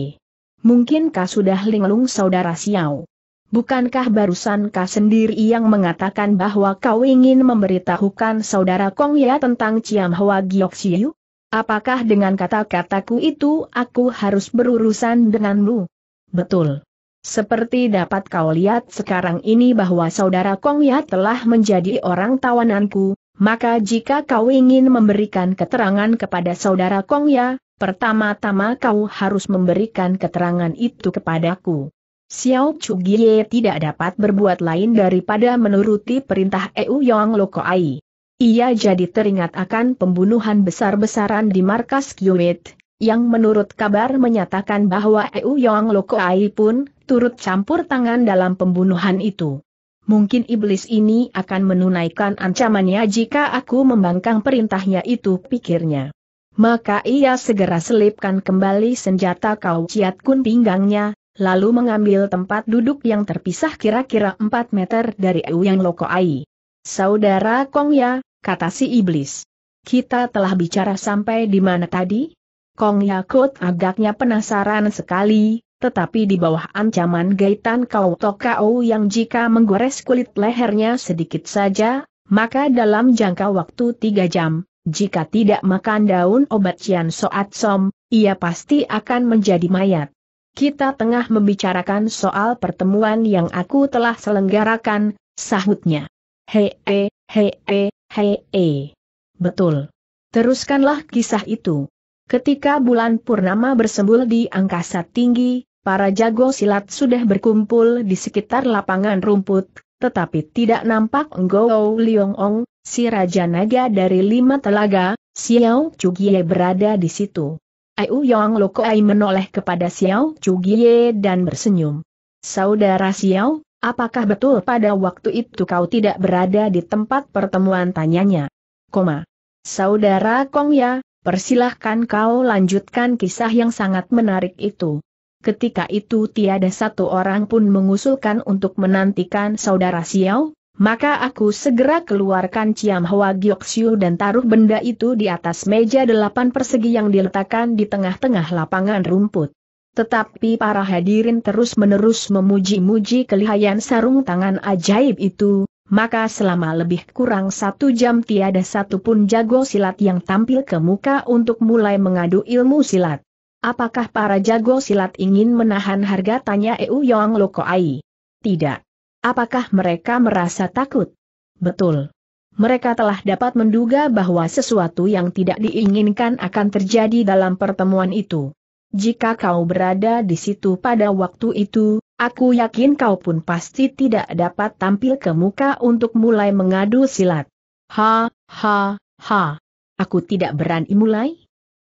Mungkinkah sudah linglung saudara Xiao? Bukankah barusan kau sendiri yang mengatakan bahwa kau ingin memberitahukan saudara Kong Ya tentang Ciam Hwa Giok Siu? Apakah dengan kata-kataku itu aku harus berurusan denganmu? Betul. Seperti dapat kau lihat sekarang ini bahwa saudara Kong Ya telah menjadi orang tawananku, maka jika kau ingin memberikan keterangan kepada saudara Kong Ya, pertama-tama kau harus memberikan keterangan itu kepadaku. Xiao Chu Gie tidak dapat berbuat lain daripada menuruti perintah Eu Yong Loko Ai. Ia jadi teringat akan pembunuhan besar-besaran di markas Kiwit, yang menurut kabar menyatakan bahwa Eu Yong Ai pun turut campur tangan dalam pembunuhan itu. Mungkin iblis ini akan menunaikan ancamannya jika aku membangkang perintahnya itu pikirnya. Maka ia segera selipkan kembali senjata kau ciat kun pinggangnya, lalu mengambil tempat duduk yang terpisah kira-kira 4 meter dari Eu Yang Ai. Saudara Kong ya, kata si iblis. Kita telah bicara sampai di mana tadi? Kong Yakut agaknya penasaran sekali, tetapi di bawah ancaman gaitan Kau Tokau yang jika menggores kulit lehernya sedikit saja, maka dalam jangka waktu tiga jam, jika tidak makan daun obat Cian Soat Som, ia pasti akan menjadi mayat. Kita tengah membicarakan soal pertemuan yang aku telah selenggarakan, sahutnya. Hei, hei, hei, hei, Betul. Teruskanlah kisah itu. Ketika bulan purnama bersembul di angkasa tinggi, para jago silat sudah berkumpul di sekitar lapangan rumput, tetapi tidak nampak Ngoo Liong Ong, si Raja Naga dari lima telaga, Xiao Chugie berada di situ. Ayu Yong Ai menoleh kepada Xiao Chugie dan bersenyum. Saudara Xiao, apakah betul pada waktu itu kau tidak berada di tempat pertemuan tanyanya? Koma. Saudara Kong ya, Persilahkan kau lanjutkan kisah yang sangat menarik itu. Ketika itu tiada satu orang pun mengusulkan untuk menantikan saudara Xiao, maka aku segera keluarkan Ciam Hwa Gyoksiu dan taruh benda itu di atas meja delapan persegi yang diletakkan di tengah-tengah lapangan rumput. Tetapi para hadirin terus-menerus memuji-muji kelihayan sarung tangan ajaib itu, maka selama lebih kurang satu jam tiada satupun jago silat yang tampil ke muka untuk mulai mengadu ilmu silat. Apakah para jago silat ingin menahan harga tanya Eu Yong Loko Ai? Tidak. Apakah mereka merasa takut? Betul. Mereka telah dapat menduga bahwa sesuatu yang tidak diinginkan akan terjadi dalam pertemuan itu. Jika kau berada di situ pada waktu itu, Aku yakin kau pun pasti tidak dapat tampil ke muka untuk mulai mengadu silat. Ha, ha, ha. Aku tidak berani mulai?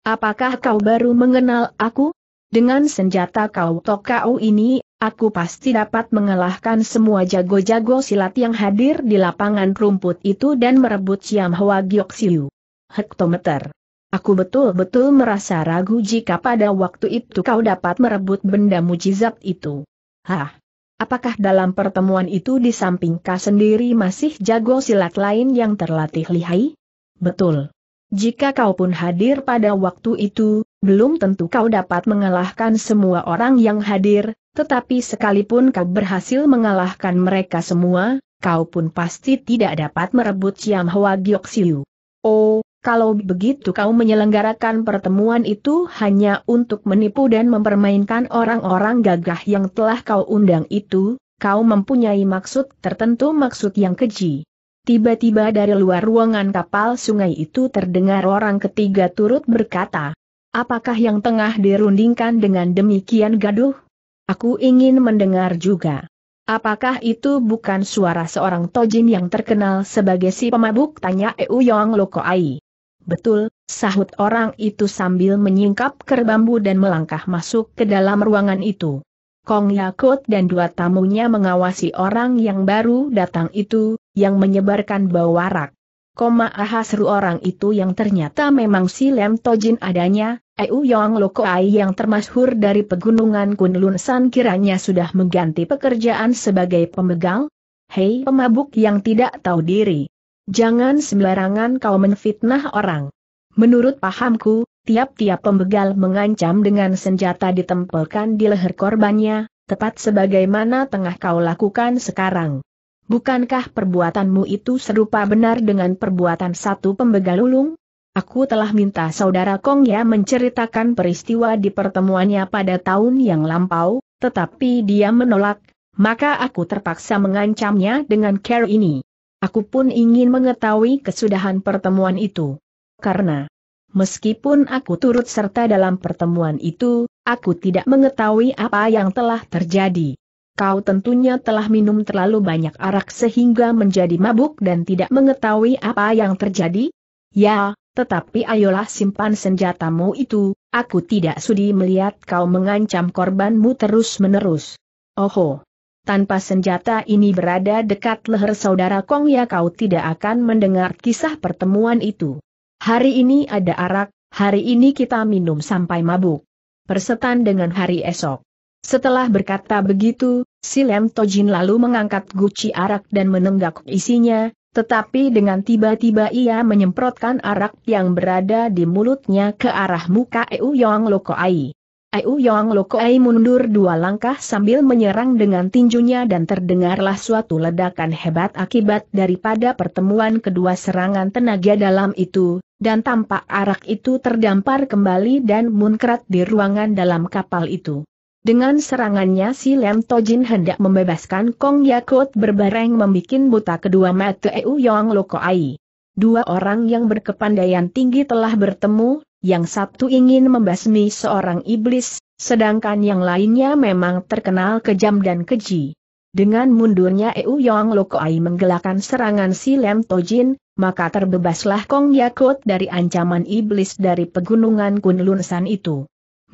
Apakah kau baru mengenal aku? Dengan senjata kau tokau ini, aku pasti dapat mengalahkan semua jago-jago silat yang hadir di lapangan rumput itu dan merebut Siam Hwa Giok Siu. Hektometer. Aku betul-betul merasa ragu jika pada waktu itu kau dapat merebut benda mujizat itu. Hah? Apakah dalam pertemuan itu di samping kau sendiri masih jago silat lain yang terlatih lihai? Betul. Jika kau pun hadir pada waktu itu, belum tentu kau dapat mengalahkan semua orang yang hadir, tetapi sekalipun kau berhasil mengalahkan mereka semua, kau pun pasti tidak dapat merebut Siam Hwa Giok Siu. Oh, kalau begitu kau menyelenggarakan pertemuan itu hanya untuk menipu dan mempermainkan orang-orang gagah yang telah kau undang itu, kau mempunyai maksud tertentu maksud yang keji. Tiba-tiba dari luar ruangan kapal sungai itu terdengar orang ketiga turut berkata, Apakah yang tengah dirundingkan dengan demikian gaduh? Aku ingin mendengar juga. Apakah itu bukan suara seorang tojin yang terkenal sebagai si pemabuk? Tanya Euyong Lokoai. Betul, sahut orang itu sambil menyingkap kerbambu dan melangkah masuk ke dalam ruangan itu. Kong Yakut dan dua tamunya mengawasi orang yang baru datang itu, yang menyebarkan bau warak. Koma aha seru orang itu yang ternyata memang si Lem Tojin adanya, Eu Yong Lokoai yang termasyhur dari pegunungan Kunlun San kiranya sudah mengganti pekerjaan sebagai pemegang? Hei pemabuk yang tidak tahu diri jangan sembarangan kau menfitnah orang. Menurut pahamku, tiap-tiap pembegal mengancam dengan senjata ditempelkan di leher korbannya, tepat sebagaimana tengah kau lakukan sekarang. Bukankah perbuatanmu itu serupa benar dengan perbuatan satu pembegal ulung? Aku telah minta saudara Kong Ya menceritakan peristiwa di pertemuannya pada tahun yang lampau, tetapi dia menolak, maka aku terpaksa mengancamnya dengan care ini. Aku pun ingin mengetahui kesudahan pertemuan itu. Karena, meskipun aku turut serta dalam pertemuan itu, aku tidak mengetahui apa yang telah terjadi. Kau tentunya telah minum terlalu banyak arak sehingga menjadi mabuk dan tidak mengetahui apa yang terjadi? Ya, tetapi ayolah simpan senjatamu itu, aku tidak sudi melihat kau mengancam korbanmu terus-menerus. Oho! tanpa senjata ini berada dekat leher saudara Kong ya kau tidak akan mendengar kisah pertemuan itu. Hari ini ada arak, hari ini kita minum sampai mabuk. Persetan dengan hari esok. Setelah berkata begitu, si Lem Tojin lalu mengangkat guci arak dan menenggak isinya, tetapi dengan tiba-tiba ia menyemprotkan arak yang berada di mulutnya ke arah muka Eu Yong Lokoai. Aiu Yong Ai mundur dua langkah sambil menyerang dengan tinjunya dan terdengarlah suatu ledakan hebat akibat daripada pertemuan kedua serangan tenaga dalam itu, dan tampak arak itu terdampar kembali dan munkrat di ruangan dalam kapal itu. Dengan serangannya si Lem Tojin hendak membebaskan Kong Yakut berbareng membuat buta kedua mata Eu Yong Ai. Dua orang yang berkepandaian tinggi telah bertemu, yang satu ingin membasmi seorang iblis, sedangkan yang lainnya memang terkenal kejam dan keji. Dengan mundurnya Eu Yong Lokoai menggelakkan serangan si Lem Tojin, maka terbebaslah Kong Yakut dari ancaman iblis dari pegunungan Kunlunsan itu.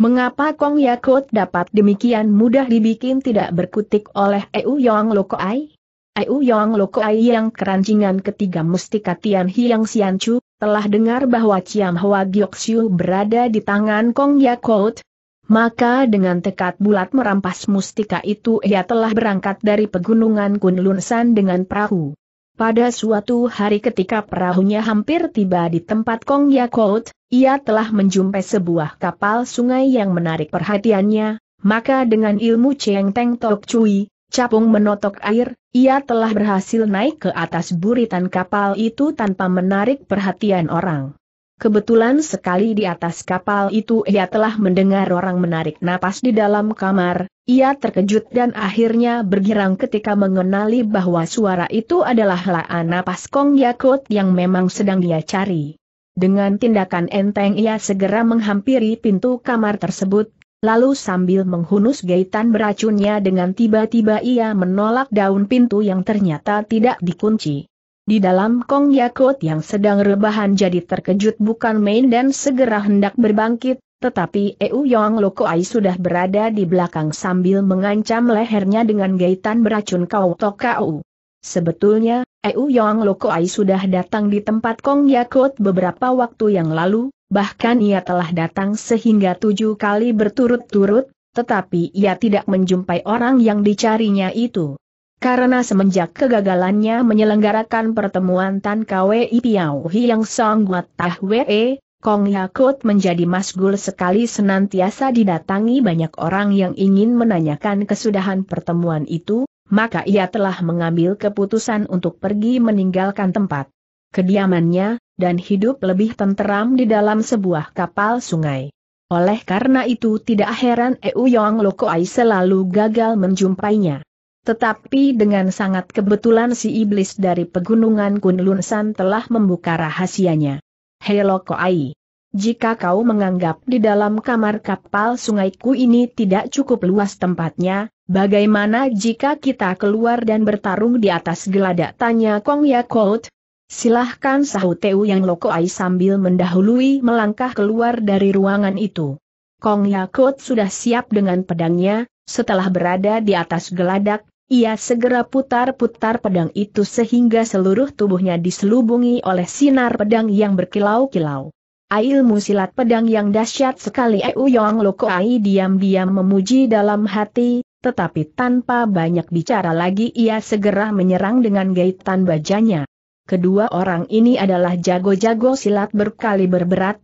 Mengapa Kong Yakut dapat demikian mudah dibikin tidak berkutik oleh Eu Yong Lokoai? Eu Yong Lokoai yang kerancingan ketiga mustika Tian Hiang Chu telah dengar bahwa Chiang Hwa Giok Siu berada di tangan Kong Yakot, maka dengan tekad bulat merampas mustika itu ia telah berangkat dari pegunungan San dengan perahu. Pada suatu hari ketika perahunya hampir tiba di tempat Kong Yakot, ia telah menjumpai sebuah kapal sungai yang menarik perhatiannya, maka dengan ilmu Cheng Teng Tok Cui, Capung menotok air, ia telah berhasil naik ke atas buritan kapal itu tanpa menarik perhatian orang. Kebetulan sekali di atas kapal itu ia telah mendengar orang menarik napas di dalam kamar, ia terkejut dan akhirnya bergirang ketika mengenali bahwa suara itu adalah laan napas Kong Yakut yang memang sedang dia cari. Dengan tindakan enteng ia segera menghampiri pintu kamar tersebut, Lalu sambil menghunus gaitan beracunnya dengan tiba-tiba ia menolak daun pintu yang ternyata tidak dikunci. Di dalam Kong Yakut yang sedang rebahan jadi terkejut bukan main dan segera hendak berbangkit, tetapi Eu Yong Lokoai sudah berada di belakang sambil mengancam lehernya dengan gaitan beracun kau tokau. Sebetulnya, Eu Yong Lokoai sudah datang di tempat Kong Yakut beberapa waktu yang lalu, bahkan ia telah datang sehingga tujuh kali berturut-turut, tetapi ia tidak menjumpai orang yang dicarinya itu. Karena semenjak kegagalannya menyelenggarakan pertemuan Tan KWI Piao Yang Song Guat Tah Wee, Kong Yakut menjadi masgul sekali senantiasa didatangi banyak orang yang ingin menanyakan kesudahan pertemuan itu, maka ia telah mengambil keputusan untuk pergi meninggalkan tempat kediamannya, dan hidup lebih tenteram di dalam sebuah kapal sungai. Oleh karena itu tidak heran Eu Yong Lokoai selalu gagal menjumpainya. Tetapi dengan sangat kebetulan si iblis dari pegunungan Kunlunsan telah membuka rahasianya. Hei Lokoai, jika kau menganggap di dalam kamar kapal sungaiku ini tidak cukup luas tempatnya, Bagaimana jika kita keluar dan bertarung di atas geladak tanya Kong Yakult? Silahkan sahut Teu Yang loko ai sambil mendahului melangkah keluar dari ruangan itu. Kong Yakult sudah siap dengan pedangnya, setelah berada di atas geladak, ia segera putar-putar pedang itu sehingga seluruh tubuhnya diselubungi oleh sinar pedang yang berkilau-kilau. Ilmu silat pedang yang dahsyat sekali Eu Yong Lokoai diam-diam memuji dalam hati, tetapi tanpa banyak bicara lagi ia segera menyerang dengan gaitan bajanya. Kedua orang ini adalah jago-jago silat berkali berberat,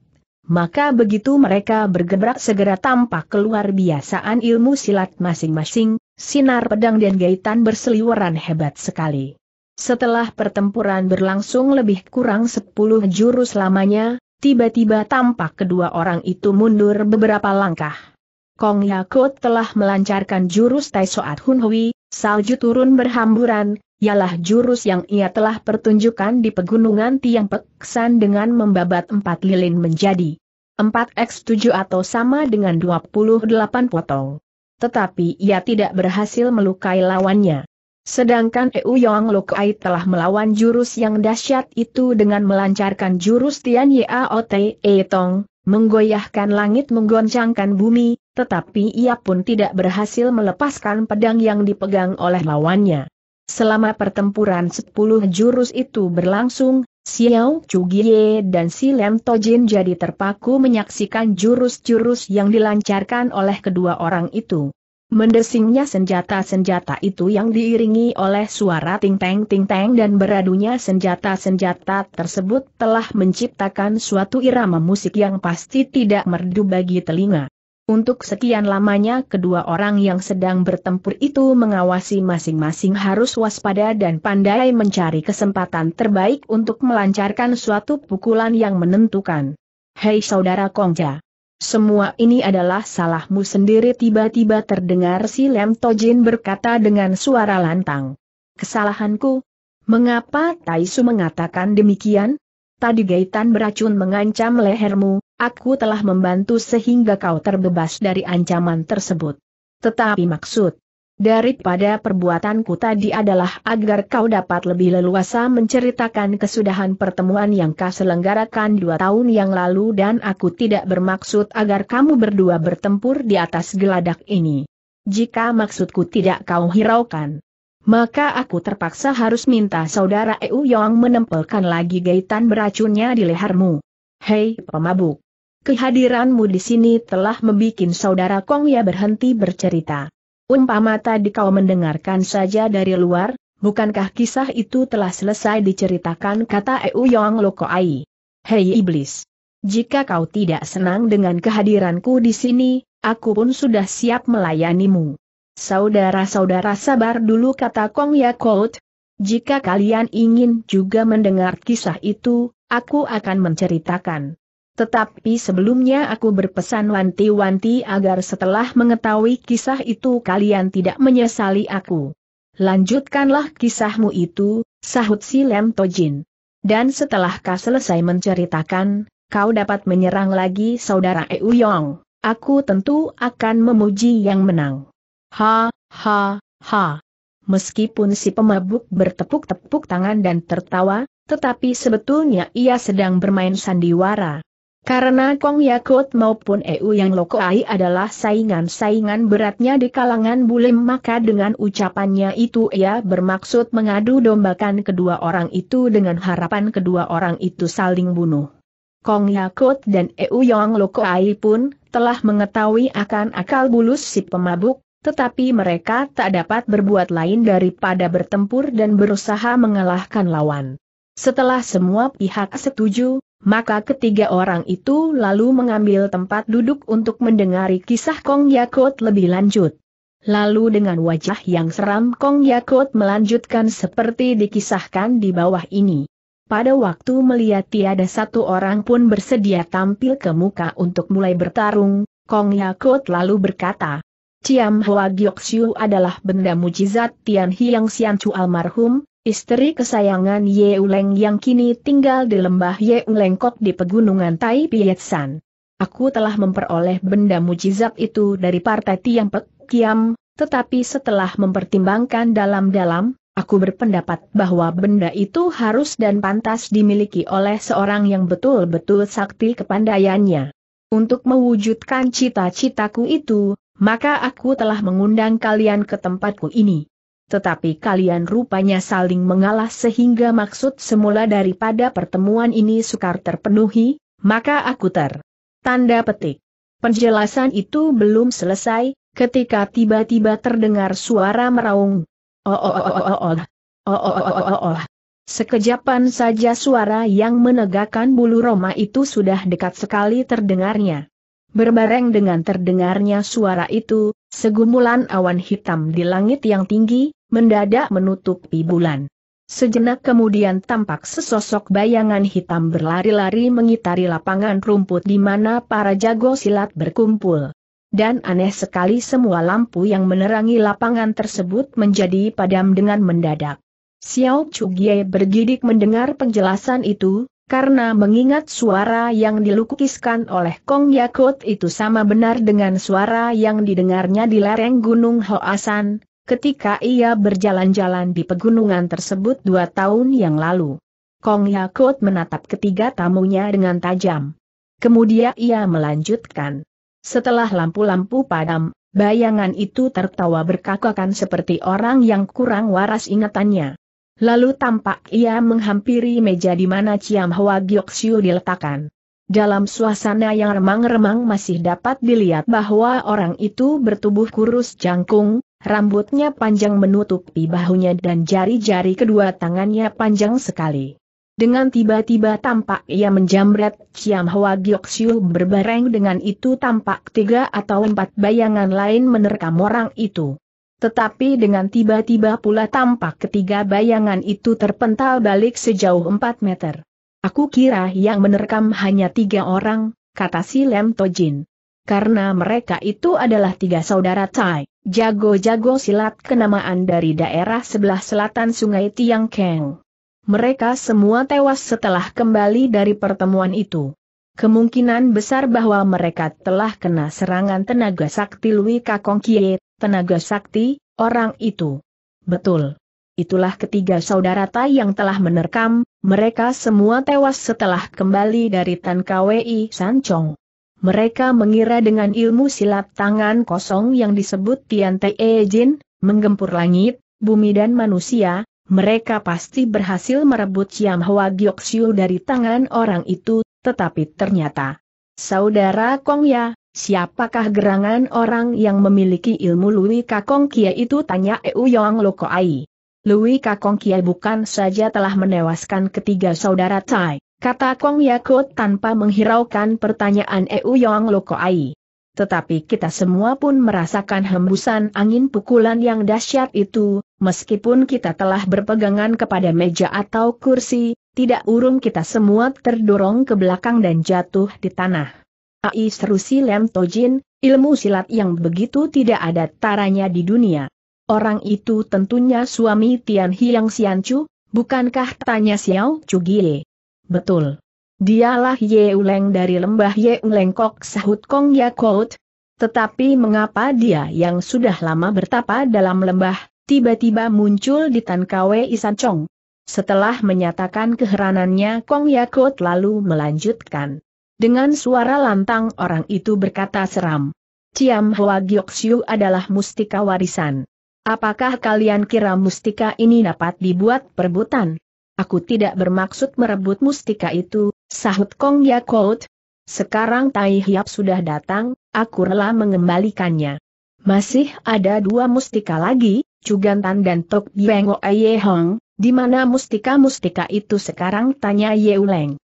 maka begitu mereka bergebrak segera tampak keluar biasaan ilmu silat masing-masing, sinar pedang dan gaitan berseliweran hebat sekali. Setelah pertempuran berlangsung lebih kurang 10 jurus lamanya, tiba-tiba tampak kedua orang itu mundur beberapa langkah. Kong Yakut telah melancarkan jurus Tai Soat Hun Hui, salju turun berhamburan, ialah jurus yang ia telah pertunjukkan di pegunungan Tiang Peksan dengan membabat empat lilin menjadi 4x7 atau sama dengan 28 potong. Tetapi ia tidak berhasil melukai lawannya. Sedangkan Eu Yong Lukai telah melawan jurus yang dahsyat itu dengan melancarkan jurus Tian Yao Te Tong, menggoyahkan langit menggoncangkan bumi, tetapi ia pun tidak berhasil melepaskan pedang yang dipegang oleh lawannya. Selama pertempuran sepuluh jurus itu berlangsung, Xiao Gie dan Si Lem Tojin jadi terpaku menyaksikan jurus-jurus yang dilancarkan oleh kedua orang itu. Mendesingnya senjata-senjata itu yang diiringi oleh suara ting-teng-ting-teng dan beradunya senjata-senjata tersebut telah menciptakan suatu irama musik yang pasti tidak merdu bagi telinga. Untuk sekian lamanya kedua orang yang sedang bertempur itu mengawasi masing-masing harus waspada dan pandai mencari kesempatan terbaik untuk melancarkan suatu pukulan yang menentukan. Hei Saudara Kongja! semua ini adalah salahmu sendiri tiba-tiba terdengar si Lem Tojin berkata dengan suara lantang. Kesalahanku? Mengapa Taisu mengatakan demikian? Tadi gaitan beracun mengancam lehermu, aku telah membantu sehingga kau terbebas dari ancaman tersebut. Tetapi maksud Daripada perbuatanku tadi adalah agar kau dapat lebih leluasa menceritakan kesudahan pertemuan yang kau selenggarakan dua tahun yang lalu dan aku tidak bermaksud agar kamu berdua bertempur di atas geladak ini. Jika maksudku tidak kau hiraukan, maka aku terpaksa harus minta saudara Eu Yong menempelkan lagi gaitan beracunnya di lehermu. Hei pemabuk! Kehadiranmu di sini telah membuat saudara Kong Ya berhenti bercerita. Umpama tadi kau mendengarkan saja dari luar, bukankah kisah itu telah selesai diceritakan kata Eu Yong Lokoai. Hei iblis! Jika kau tidak senang dengan kehadiranku di sini, aku pun sudah siap melayanimu. Saudara-saudara sabar dulu kata Kong Yakout. Jika kalian ingin juga mendengar kisah itu, aku akan menceritakan. Tetapi sebelumnya aku berpesan wanti-wanti agar setelah mengetahui kisah itu kalian tidak menyesali aku. Lanjutkanlah kisahmu itu, sahut si Lem Tojin. Dan setelah kau selesai menceritakan, kau dapat menyerang lagi saudara Eu Yong. Aku tentu akan memuji yang menang. Ha, ha, ha. Meskipun si pemabuk bertepuk-tepuk tangan dan tertawa, tetapi sebetulnya ia sedang bermain sandiwara. Karena Kong Yakut maupun EU yang Lokoai adalah saingan-saingan beratnya di kalangan Bulim maka dengan ucapannya itu ia bermaksud mengadu dombakan kedua orang itu dengan harapan kedua orang itu saling bunuh. Kong Yakut dan EU Yang Lokoai pun telah mengetahui akan akal bulus si pemabuk, tetapi mereka tak dapat berbuat lain daripada bertempur dan berusaha mengalahkan lawan. Setelah semua pihak setuju, maka ketiga orang itu lalu mengambil tempat duduk untuk mendengari kisah Kong Yakut lebih lanjut. Lalu dengan wajah yang seram Kong Yakut melanjutkan seperti dikisahkan di bawah ini. Pada waktu melihat tiada satu orang pun bersedia tampil ke muka untuk mulai bertarung, Kong Yakut lalu berkata, Ciam Hwa Gyoksiu adalah benda mujizat Tian Hiang Sian Chu almarhum, Istri kesayangan Ye Yeuleng yang kini tinggal di lembah Ye Yeulengkok di pegunungan Tai Pietsan. Aku telah memperoleh benda mujizat itu dari partai Tiang Pek Kiam, tetapi setelah mempertimbangkan dalam-dalam, aku berpendapat bahwa benda itu harus dan pantas dimiliki oleh seorang yang betul-betul sakti kepandaiannya. Untuk mewujudkan cita-citaku itu, maka aku telah mengundang kalian ke tempatku ini tetapi kalian rupanya saling mengalah sehingga maksud semula daripada pertemuan ini sukar terpenuhi, maka aku ter. Tanda petik. Penjelasan itu belum selesai, ketika tiba-tiba terdengar suara meraung. Oh oh oh oh oh oh oh oh oh oh, oh. Sekejapan saja suara yang menegakkan bulu Roma itu sudah dekat sekali terdengarnya. Berbareng dengan terdengarnya suara itu, segumulan awan hitam di langit yang tinggi, mendadak menutupi bulan. Sejenak kemudian tampak sesosok bayangan hitam berlari-lari mengitari lapangan rumput di mana para jago silat berkumpul. Dan aneh sekali semua lampu yang menerangi lapangan tersebut menjadi padam dengan mendadak. Xiao Chu Chugie bergidik mendengar penjelasan itu, karena mengingat suara yang dilukiskan oleh Kong Yakut itu sama benar dengan suara yang didengarnya di lereng Gunung Hoasan, ketika ia berjalan-jalan di pegunungan tersebut dua tahun yang lalu. Kong Yakut menatap ketiga tamunya dengan tajam. Kemudian ia melanjutkan. Setelah lampu-lampu padam, bayangan itu tertawa berkakakan seperti orang yang kurang waras ingatannya. Lalu tampak ia menghampiri meja di mana Ciam Hwa Giok Siu diletakkan. Dalam suasana yang remang-remang masih dapat dilihat bahwa orang itu bertubuh kurus jangkung, rambutnya panjang menutupi bahunya dan jari-jari kedua tangannya panjang sekali. Dengan tiba-tiba tampak ia menjamret, Ciam Hwa Giok Siu berbareng dengan itu tampak tiga atau empat bayangan lain menerkam orang itu. Tetapi dengan tiba-tiba pula tampak ketiga bayangan itu terpental balik sejauh 4 meter. Aku kira yang menerkam hanya tiga orang, kata si Lem Tojin. Karena mereka itu adalah tiga saudara Tai, jago-jago silat kenamaan dari daerah sebelah selatan sungai Tiang Keng. Mereka semua tewas setelah kembali dari pertemuan itu. Kemungkinan besar bahwa mereka telah kena serangan tenaga sakti Lui Kakong Kie, tenaga sakti, orang itu. Betul. Itulah ketiga saudara Tai yang telah menerkam, mereka semua tewas setelah kembali dari Tan KWI Sancong. Mereka mengira dengan ilmu silat tangan kosong yang disebut Tian Te Jin, menggempur langit, bumi dan manusia, mereka pasti berhasil merebut Yam Hwa Gyoksiu dari tangan orang itu, tetapi ternyata. Saudara Kong Ya, Siapakah gerangan orang yang memiliki ilmu Lui Kakong Kia itu tanya Eu Yong Loko Ai. Lui Kakong Kia bukan saja telah menewaskan ketiga saudara Tai, kata Kong Yakut tanpa menghiraukan pertanyaan Eu Yong Loko Ai. Tetapi kita semua pun merasakan hembusan angin pukulan yang dahsyat itu, meskipun kita telah berpegangan kepada meja atau kursi, tidak urung kita semua terdorong ke belakang dan jatuh di tanah. Ai seru si Lem Tojin, ilmu silat yang begitu tidak ada taranya di dunia. Orang itu tentunya suami Tian Hiang Chu, bukankah tanya Xiao Gie? Betul. Dialah Ye Uleng dari lembah Ye Uleng Kok sahut Kong ya Kout. Tetapi mengapa dia yang sudah lama bertapa dalam lembah, tiba-tiba muncul di Tankawe Isan Chong? Setelah menyatakan keheranannya Kong ya Kout lalu melanjutkan. Dengan suara lantang orang itu berkata seram. Ciam Hwa adalah mustika warisan. Apakah kalian kira mustika ini dapat dibuat perebutan? Aku tidak bermaksud merebut mustika itu, sahut Kong Yakout. Sekarang Tai Hiap sudah datang, aku rela mengembalikannya. Masih ada dua mustika lagi, Cugantan dan Tok Bieng Aye Hong, di mana mustika-mustika itu sekarang tanya Yeuleng.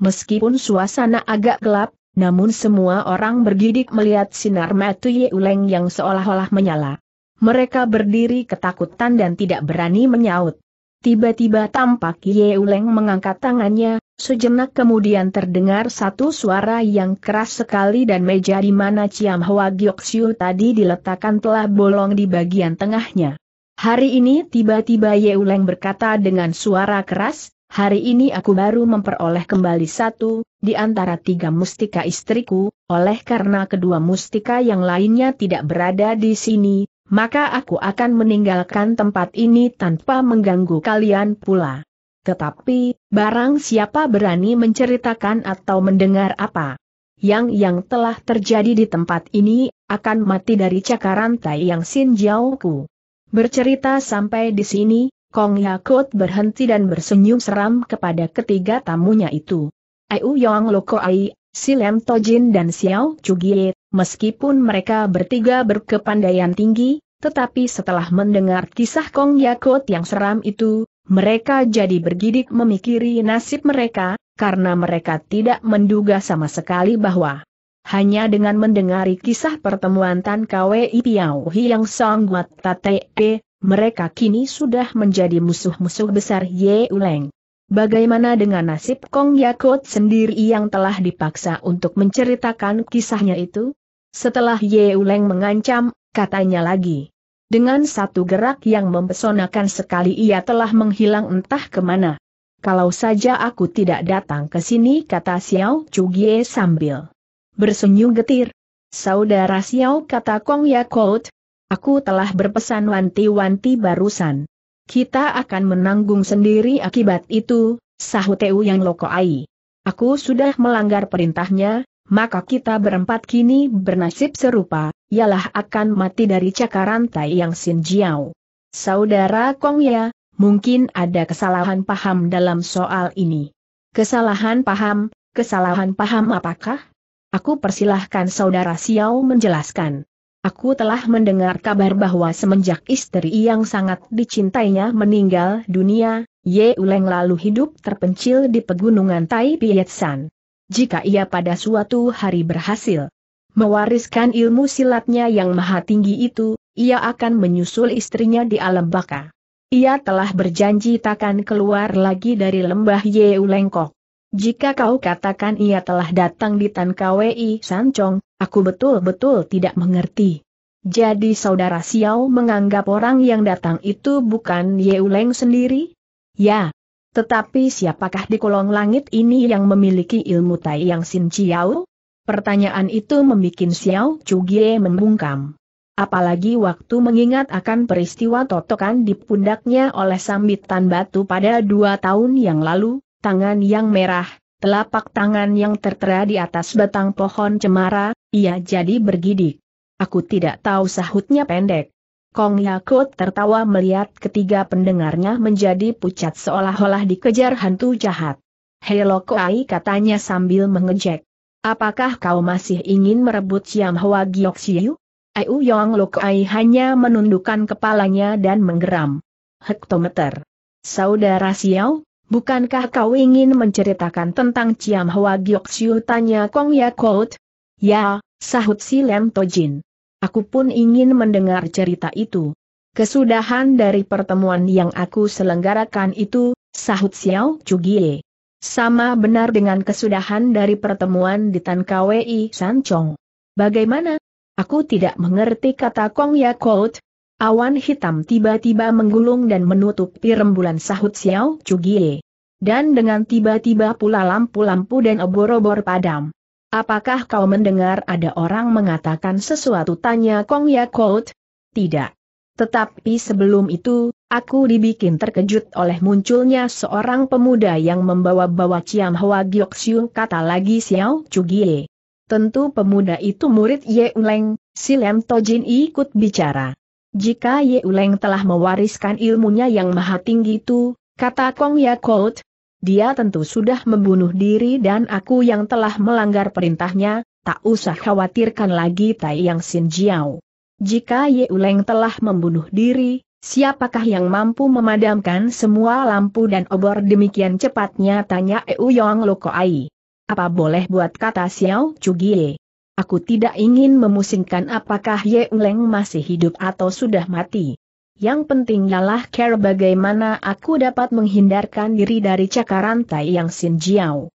Meskipun suasana agak gelap, namun semua orang bergidik melihat sinar mata Yeuleng yang seolah-olah menyala. Mereka berdiri ketakutan dan tidak berani menyaut. Tiba-tiba tampak Yeuleng mengangkat tangannya, sejenak kemudian terdengar satu suara yang keras sekali dan meja di mana Ciam Hwa Gyoksiu tadi diletakkan telah bolong di bagian tengahnya. Hari ini tiba-tiba Yeuleng berkata dengan suara keras, Hari ini aku baru memperoleh kembali satu, di antara tiga mustika istriku, oleh karena kedua mustika yang lainnya tidak berada di sini, maka aku akan meninggalkan tempat ini tanpa mengganggu kalian pula. Tetapi, barang siapa berani menceritakan atau mendengar apa yang yang telah terjadi di tempat ini, akan mati dari cakaran tai yang sinjauku. Bercerita sampai di sini, Kong Yakut berhenti dan bersenyum seram kepada ketiga tamunya itu. Ai Yong Loko Ai, Si Lem Tojin dan Xiao Chugie, meskipun mereka bertiga berkepandaian tinggi, tetapi setelah mendengar kisah Kong Yakut yang seram itu, mereka jadi bergidik memikiri nasib mereka, karena mereka tidak menduga sama sekali bahwa hanya dengan mendengari kisah pertemuan Tan Kwei Piao Hiang Song Wat Tate, e, mereka kini sudah menjadi musuh-musuh besar Ye Uleng. Bagaimana dengan nasib Kong Yakut sendiri yang telah dipaksa untuk menceritakan kisahnya itu? Setelah Ye Uleng mengancam, katanya lagi. Dengan satu gerak yang mempesonakan sekali ia telah menghilang entah kemana. Kalau saja aku tidak datang ke sini kata Xiao Chugie sambil bersenyum getir. Saudara Xiao kata Kong Yakut, Aku telah berpesan wanti-wanti barusan. Kita akan menanggung sendiri akibat itu, sahut Teu yang lokoai. Aku sudah melanggar perintahnya, maka kita berempat kini bernasib serupa, ialah akan mati dari cakaran Tai Yang Sin Jiao. Saudara Kong Ya, mungkin ada kesalahan paham dalam soal ini. Kesalahan paham, kesalahan paham apakah? Aku persilahkan saudara Xiao menjelaskan. Aku telah mendengar kabar bahwa semenjak istri yang sangat dicintainya meninggal dunia, Ye Uleng lalu hidup terpencil di pegunungan Tai Pietsan. Jika ia pada suatu hari berhasil mewariskan ilmu silatnya yang maha tinggi itu, ia akan menyusul istrinya di alam baka. Ia telah berjanji takkan keluar lagi dari lembah Ye Ulengkok. Jika kau katakan ia telah datang di Tan Kwei Sancong, Aku betul-betul tidak mengerti. Jadi saudara Xiao menganggap orang yang datang itu bukan Yeuleng sendiri? Ya. Tetapi siapakah di kolong langit ini yang memiliki ilmu Tai Yang Sin Chiao? Pertanyaan itu membuat Xiao Chugie membungkam. Apalagi waktu mengingat akan peristiwa totokan di pundaknya oleh sambitan batu pada dua tahun yang lalu, tangan yang merah, telapak tangan yang tertera di atas batang pohon cemara, ia jadi bergidik. Aku tidak tahu sahutnya pendek. Kong Yakut tertawa melihat ketiga pendengarnya menjadi pucat seolah-olah dikejar hantu jahat. Helo Koai katanya sambil mengejek. Apakah kau masih ingin merebut Siam Hoa Giok Siu? Ayu Yong Lo Koai hanya menundukkan kepalanya dan menggeram. Hektometer. Saudara Siau, Bukankah kau ingin menceritakan tentang Ciam Hwa Giok tanya Kong Yakult? Ya, sahut si Lem Tojin. Aku pun ingin mendengar cerita itu. Kesudahan dari pertemuan yang aku selenggarakan itu, sahut Xiao Chugie. Sama benar dengan kesudahan dari pertemuan di Tan Kwei San Chong. Bagaimana? Aku tidak mengerti kata Kong Yakult, Awan hitam tiba-tiba menggulung dan menutupi rembulan sahut Xiao Chugie. Dan dengan tiba-tiba pula lampu-lampu dan obor-obor padam. Apakah kau mendengar ada orang mengatakan sesuatu tanya Kong Ya. Yakult? Tidak. Tetapi sebelum itu, aku dibikin terkejut oleh munculnya seorang pemuda yang membawa-bawa Ciam Hwa Giok kata lagi Xiao Chugie. Tentu pemuda itu murid Ye Uleng, si Lem Tojin ikut bicara. Jika Ye Uleng telah mewariskan ilmunya yang maha tinggi itu, kata Kong Yakult, dia tentu sudah membunuh diri dan aku yang telah melanggar perintahnya, tak usah khawatirkan lagi Tai Yang Sin Jiao. Jika Ye Uleng telah membunuh diri, siapakah yang mampu memadamkan semua lampu dan obor demikian cepatnya tanya Eu Yong Lokoai. Apa boleh buat kata Xiao Chugie? Aku tidak ingin memusingkan apakah Ye Leng masih hidup atau sudah mati. Yang penting ialah care bagaimana aku dapat menghindarkan diri dari cakaran Tai Yang Sin Jiao.